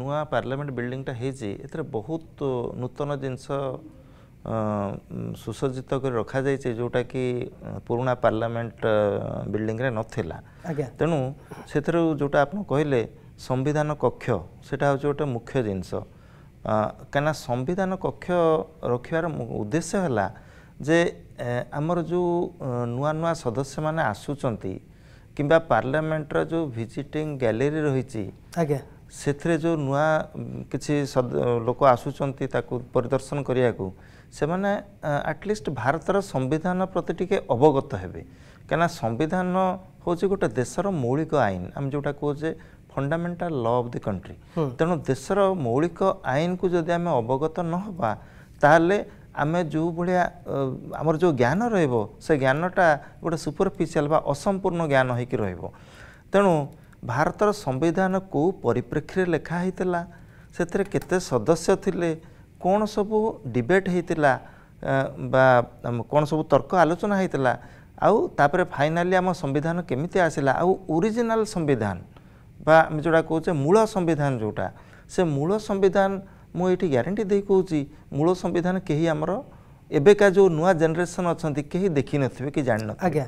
ନୂଆ ପାର୍ଲାମେଣ୍ଟ ବିଲ୍ଡିଂଟା ହେଇଛି ଏଥିରେ ବହୁତ ନୂତନ ଜିନିଷ ସୁସଜ୍ଜିତ କରି ରଖାଯାଇଛି ଯେଉଁଟାକି ପୁରୁଣା ପାର୍ଲାମେଣ୍ଟ ବିଲ୍ଡିଂରେ ନଥିଲା ତେଣୁ ସେଥିରୁ ଯେଉଁଟା ଆପଣ କହିଲେ ସମ୍ବିଧାନ କକ୍ଷ ସେଇଟା ହେଉଛି ଗୋଟେ ମୁଖ୍ୟ ଜିନିଷ କାହିଁକିନା ସମ୍ବିଧାନ କକ୍ଷ ରଖିବାର ଉଦ୍ଦେଶ୍ୟ ହେଲା ଯେ ଆମର ଯେଉଁ ନୂଆ ନୂଆ ସଦସ୍ୟମାନେ ଆସୁଛନ୍ତି କିମ୍ବା ପାର୍ଲାମେଣ୍ଟର ଯେଉଁ ଭିଜିଟିଂ ଗ୍ୟାଲେରୀ ରହିଛି ଆଜ୍ଞା ସେଥିରେ ଯେଉଁ ନୂଆ କିଛି ଲୋକ ଆସୁଛନ୍ତି ତାକୁ ପରିଦର୍ଶନ କରିବାକୁ ସେମାନେ ଆଟଲିଷ୍ଟ ଭାରତର ସମ୍ବିଧାନ ପ୍ରତି ଟିକେ ଅବଗତ ହେବେ କାହିଁକିନା ସମ୍ବିଧାନ ହେଉଛି ଗୋଟେ ଦେଶର ମୌଳିକ ଆଇନ ଆମେ ଯେଉଁଟା କହୁଛେ fundamental law of the country ତେଣୁ ଦେଶର ମୌଳିକ ଆଇନକୁ ଯଦି ଆମେ ଅବଗତ ନ ହେବା ତାହେଲେ ଆମେ ଯେଉଁ ଭଳିଆ ଆମର ଯେଉଁ ଜ୍ଞାନ ରହିବ ସେ ଜ୍ଞାନଟା ଗୋଟେ ସୁପରଫିସିଆଲ୍ ବା ଅସମ୍ପୂର୍ଣ୍ଣ ଜ୍ଞାନ ହୋଇକି ରହିବ ତେଣୁ ଭାରତର ସମ୍ବିଧାନକୁ ପରିପ୍ରେକ୍ଷୀରେ ଲେଖା ହେଇଥିଲା ସେଥିରେ କେତେ ସଦସ୍ୟ ଥିଲେ କ'ଣ ସବୁ ଡିବେଟ୍ ହେଇଥିଲା ବା କ'ଣ ସବୁ ତର୍କ ଆଲୋଚନା ହେଇଥିଲା ଆଉ ତାପରେ ଫାଇନାଲି ଆମ ସମ୍ବିଧାନ କେମିତି ଆସିଲା ଆଉ ଓରିଜିନାଲ ସମ୍ବିଧାନ ବା ଆମେ ଯେଉଁଟା କହୁଛେ ମୂଳ ସମ୍ବିଧାନ ଯେଉଁଟା ସେ ମୂଳ ସମ୍ବିଧାନ ମୁଁ ଏଇଠି ଗ୍ୟାରେଣ୍ଟି ଦେଇ କହୁଛି ମୂଳ ସମ୍ବିଧାନ କେହି ଆମର ଏବେକା ଯେଉଁ ନୂଆ ଜେନେରେସନ୍ ଅଛନ୍ତି କେହି ଦେଖିନଥିବେ କି ଜାଣିନଥିବେ ଆଜ୍ଞା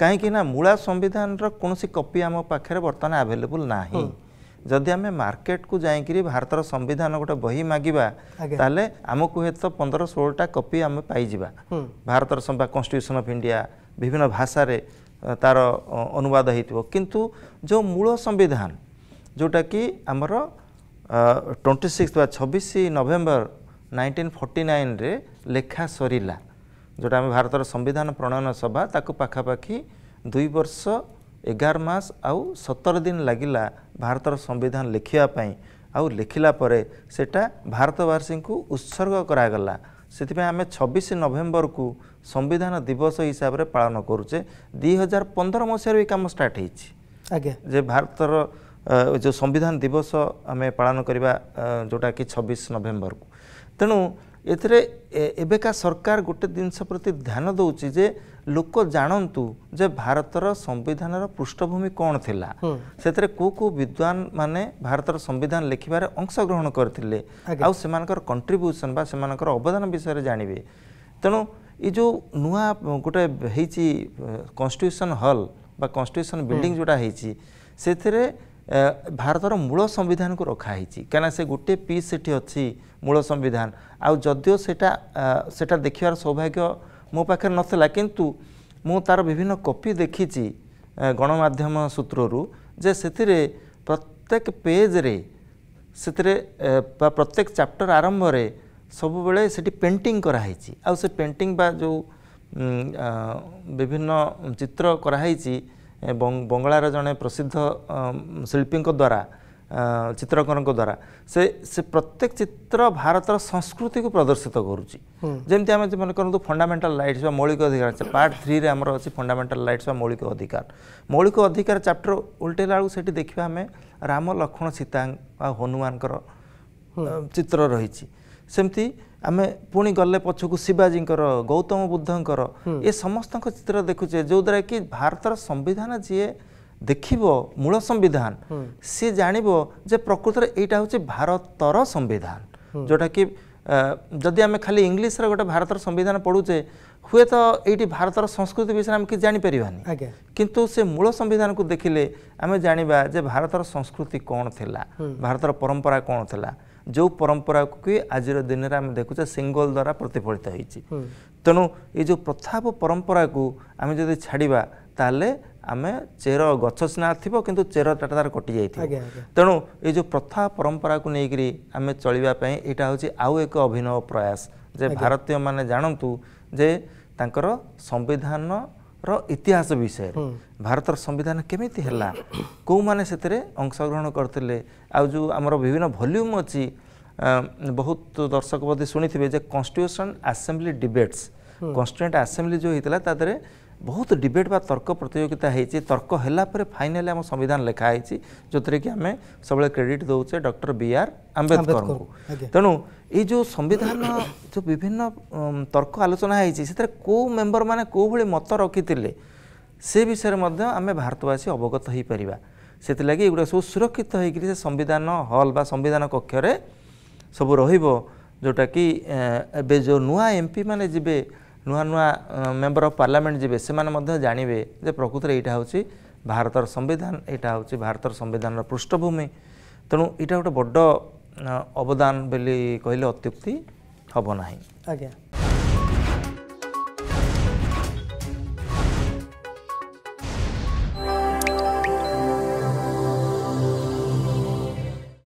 କାହିଁକି ନା ମୂଳା ସମ୍ବିଧାନର କୌଣସି କପି ଆମ ପାଖରେ ବର୍ତ୍ତମାନ ଆଭେଲେବୁଲ ନାହିଁ ଯଦି ଆମେ ମାର୍କେଟକୁ ଯାଇକିରି ଭାରତର ସମ୍ବିଧାନ ଗୋଟେ ବହି ମାଗିବା ତାହେଲେ ଆମକୁ ହୁଏତ ପନ୍ଦର ଷୋହଳଟା କପି ଆମେ ପାଇଯିବା ଭାରତର ବା କନଷ୍ଟିଟ୍ୟୁସନ୍ ଅଫ୍ ଇଣ୍ଡିଆ ବିଭିନ୍ନ ଭାଷାରେ ତାର ଅନୁବାଦ ହେଇଥିବ କିନ୍ତୁ ଯେଉଁ ମୂଳ ସମ୍ବିଧାନ ଯେଉଁଟାକି ଆମର ଟ୍ୱେଣ୍ଟି ସିକ୍ସ ବା ଛବିଶ ନଭେମ୍ବର ନାଇଣ୍ଟିନ୍ ଫର୍ଟି ନାଇନ୍ରେ ଲେଖା ସରିଲା ଯେଉଁଟା ଆମେ ଭାରତର ସମ୍ବିଧାନ ପ୍ରଣୟନ ସଭା ତାକୁ ପାଖାପାଖି ଦୁଇ ବର୍ଷ ଏଗାର ମାସ ଆଉ ସତର ଦିନ ଲାଗିଲା ଭାରତର ସମ୍ବିଧାନ ଲେଖିବା ପାଇଁ ଆଉ ଲେଖିଲା ପରେ ସେଇଟା ଭାରତବାସୀଙ୍କୁ ଉତ୍ସର୍ଗ କରାଗଲା ସେଥିପାଇଁ ଆମେ ଛବିଶ ନଭେମ୍ବରକୁ ସମ୍ବିଧାନ ଦିବସ ହିସାବରେ ପାଳନ କରୁଛେ ଦୁଇ ହଜାର ପନ୍ଦର ମସିହାରୁ ଏ କାମ ଷ୍ଟାର୍ଟ ହେଇଛି ଆଜ୍ଞା ଯେ ଭାରତର ଯେଉଁ ସମ୍ବିଧାନ ଦିବସ ଆମେ ପାଳନ କରିବା ଯେଉଁଟାକି ଛବିଶ ନଭେମ୍ବରକୁ ତେଣୁ ଏଥିରେ ଏବେକା ସରକାର ଗୋଟେ ଜିନିଷ ପ୍ରତି ଧ୍ୟାନ ଦେଉଛି ଯେ ଲୋକ ଜାଣନ୍ତୁ ଯେ ଭାରତର ସମ୍ବିଧାନର ପୃଷ୍ଠଭୂମି କ'ଣ ଥିଲା ସେଥିରେ କେଉଁ କେଉଁ ବିଦ୍ୱାନ ମାନେ ଭାରତର ସମ୍ବିଧାନ ଲେଖିବାରେ ଅଂଶଗ୍ରହଣ କରିଥିଲେ ଆଉ ସେମାନଙ୍କର କଣ୍ଟ୍ରିବ୍ୟୁସନ୍ ବା ସେମାନଙ୍କର ଅବଦାନ ବିଷୟରେ ଜାଣିବେ ତେଣୁ ଏ ଯେଉଁ ନୂଆ ଗୋଟେ ହେଇଛି କନଷ୍ଟିଟ୍ୟୁସନ୍ ହଲ୍ ବା କନଷ୍ଟିଟ୍ୟୁସନ୍ ବିଲ୍ଡିଂ ଯେଉଁଟା ହେଇଛି ସେଥିରେ ଭାରତର ମୂଳ ସମ୍ବିଧାନକୁ ରଖାହେଇଛି କାହିଁକିନା ସେ ଗୋଟିଏ ପିସ୍ ସେଠି ଅଛି ମୂଳ ସମ୍ବିଧାନ ଆଉ ଯଦିଓ ସେଟା ସେଟା ଦେଖିବାର ସୌଭାଗ୍ୟ ମୋ ପାଖରେ ନଥିଲା କିନ୍ତୁ ମୁଁ ତା'ର ବିଭିନ୍ନ କପି ଦେଖିଛି ଗଣମାଧ୍ୟମ ସୂତ୍ରରୁ ଯେ ସେଥିରେ ପ୍ରତ୍ୟେକ ପେଜ୍ରେ ସେଥିରେ ବା ପ୍ରତ୍ୟେକ ଚାପ୍ଟର ଆରମ୍ଭରେ ସବୁବେଳେ ସେଠି ପେଣ୍ଟିଂ କରାହେଇଛି ଆଉ ସେ ପେଣ୍ଟିଂ ବା ଯେଉଁ ବିଭିନ୍ନ ଚିତ୍ର କରାହେଇଛି ଏବଂ ବଙ୍ଗଳାର ଜଣେ ପ୍ରସିଦ୍ଧ ଶିଳ୍ପୀଙ୍କ ଦ୍ୱାରା ଚିତ୍ରକରଙ୍କ ଦ୍ୱାରା ସେ ସେ ପ୍ରତ୍ୟେକ ଚିତ୍ର ଭାରତର ସଂସ୍କୃତିକୁ ପ୍ରଦର୍ଶିତ କରୁଛି ଯେମିତି ଆମେ ମନେ କରନ୍ତୁ ଫଣ୍ଡାମେଣ୍ଟାଲ ରାଇଟ୍ସ ବା ମୌଳିକ ଅଧିକାର ସେ ପାର୍ଟ ଥ୍ରୀରେ ଆମର ଅଛି ଫଣ୍ଡାମେଣ୍ଟାଲ ରାଇଟ୍ସ ବା ମୌଳିକ ଅଧିକାର ମୌଳିକ ଅଧିକାର ଚାପ୍ଟର ଓଲଟେଇଲା ବେଳକୁ ସେଠି ଦେଖିବା ଆମେ ରାମ ଲକ୍ଷ୍ମଣ ସୀତା ବା ହନୁମାନଙ୍କର ଚିତ୍ର ରହିଛି ସେମିତି ଆମେ ପୁଣି ଗଲେ ପଛକୁ ଶିବାଜୀଙ୍କର ଗୌତମ ବୁଦ୍ଧଙ୍କର ଏ ସମସ୍ତଙ୍କ ଚିତ୍ର ଦେଖୁଛେ ଯେଉଁଦ୍ୱାରା କି ଭାରତର ସମ୍ବିଧାନ ଯିଏ ଦେଖିବ ମୂଳ ସମ୍ବିଧାନ ସିଏ ଜାଣିବ ଯେ ପ୍ରକୃତରେ ଏଇଟା ହେଉଛି ଭାରତର ସମ୍ବିଧାନ ଯେଉଁଟାକି ଯଦି ଆମେ ଖାଲି ଇଂଲିଶରେ ଗୋଟେ ଭାରତର ସମ୍ବିଧାନ ପଢ଼ୁଛେ ହୁଏତ ଏଇଠି ଭାରତର ସଂସ୍କୃତି ବିଷୟରେ ଆମେ କିଛି ଜାଣିପାରିବାନି କିନ୍ତୁ ସେ ମୂଳ ସମ୍ବିଧାନକୁ ଦେଖିଲେ ଆମେ ଜାଣିବା ଯେ ଭାରତର ସଂସ୍କୃତି କ'ଣ ଥିଲା ଭାରତର ପରମ୍ପରା କ'ଣ ଥିଲା ଯେଉଁ ପରମ୍ପରାକୁ କି ଆଜିର ଦିନରେ ଆମେ ଦେଖୁଛେ ସିଙ୍ଗଲ ଦ୍ୱାରା ପ୍ରତିଫଳିତ ହୋଇଛି ତେଣୁ ଏ ଯେଉଁ ପ୍ରଥା ପରମ୍ପରାକୁ ଆମେ ଯଦି ଛାଡ଼ିବା ତାହେଲେ ଆମେ ଚେର ଗଛ ସିନା ଥିବ କିନ୍ତୁ ଚେରଟା ତା'ର କଟିଯାଇଥିବ ତେଣୁ ଏ ଯେଉଁ ପ୍ରଥା ପରମ୍ପରାକୁ ନେଇକରି ଆମେ ଚଳିବା ପାଇଁ ଏଇଟା ହେଉଛି ଆଉ ଏକ ଅଭିନବ ପ୍ରୟାସ ଯେ ଭାରତୀୟମାନେ ଜାଣନ୍ତୁ ଯେ ତାଙ୍କର ସମ୍ବିଧାନ ର ଇତିହାସ ବିଷୟରେ ଭାରତର ସମ୍ବିଧାନ କେମିତି ହେଲା କେଉଁମାନେ ସେଥିରେ ଅଂଶଗ୍ରହଣ କରିଥିଲେ ଆଉ ଯେଉଁ ଆମର ବିଭିନ୍ନ ଭଲ୍ୟୁମ୍ ଅଛି ବହୁତ ଦର୍ଶକ ବୋଧେ ଶୁଣିଥିବେ ଯେ constitution assembly debates constituent assembly ଯେଉଁ ହେଇଥିଲା ତା ଦେହରେ ବହୁତ ଡିବେଟ୍ ବା ତର୍କ ପ୍ରତିଯୋଗିତା ହେଇଛି ତର୍କ ହେଲା ପରେ ଫାଇନାଲି ଆମ ସମ୍ବିଧାନ ଲେଖା ହେଇଛି ଯେଉଁଥିରେ କି ଆମେ ସବୁବେଳେ କ୍ରେଡିଟ୍ ଦେଉଛେ ଡକ୍ଟର ବି ଆର୍ ଆମ୍ବେଦକରଙ୍କୁ ତେଣୁ ଏଇ ଯେଉଁ ସମ୍ବିଧାନ ଯେଉଁ ବିଭିନ୍ନ ତର୍କ ଆଲୋଚନା ହେଇଛି ସେଥିରେ କେଉଁ ମେମ୍ବରମାନେ କେଉଁଭଳି ମତ ରଖିଥିଲେ ସେ ବିଷୟରେ ମଧ୍ୟ ଆମେ ଭାରତବାସୀ ଅବଗତ ହୋଇପାରିବା ସେଥିଲାଗି ଏଗୁଡ଼ା ସବୁ ସୁରକ୍ଷିତ ହୋଇକରି ସେ ସମ୍ବିଧାନ ହଲ୍ ବା ସମ୍ବିଧାନ କକ୍ଷରେ ସବୁ ରହିବ ଯେଉଁଟାକି ଏବେ ଯେଉଁ ନୂଆ ଏମ୍ପି ମାନେ ଯିବେ ନୂଆ ନୂଆ ମେମ୍ବର ଅଫ୍ ପାର୍ଲାମେଣ୍ଟ ଯିବେ ସେମାନେ ମଧ୍ୟ ଜାଣିବେ ଯେ ପ୍ରକୃତରେ ଏଇଟା ହେଉଛି ଭାରତର ସମ୍ବିଧାନ ଏଇଟା ହେଉଛି ଭାରତର ସମ୍ବିଧାନର ପୃଷ୍ଠଭୂମି ତେଣୁ ଏଇଟା ଗୋଟେ ବଡ଼ ଅବଦାନ ବୋଲି କହିଲେ ଅତ୍ୟୁକ୍ତି ହେବ ନାହିଁ ଆଜ୍ଞା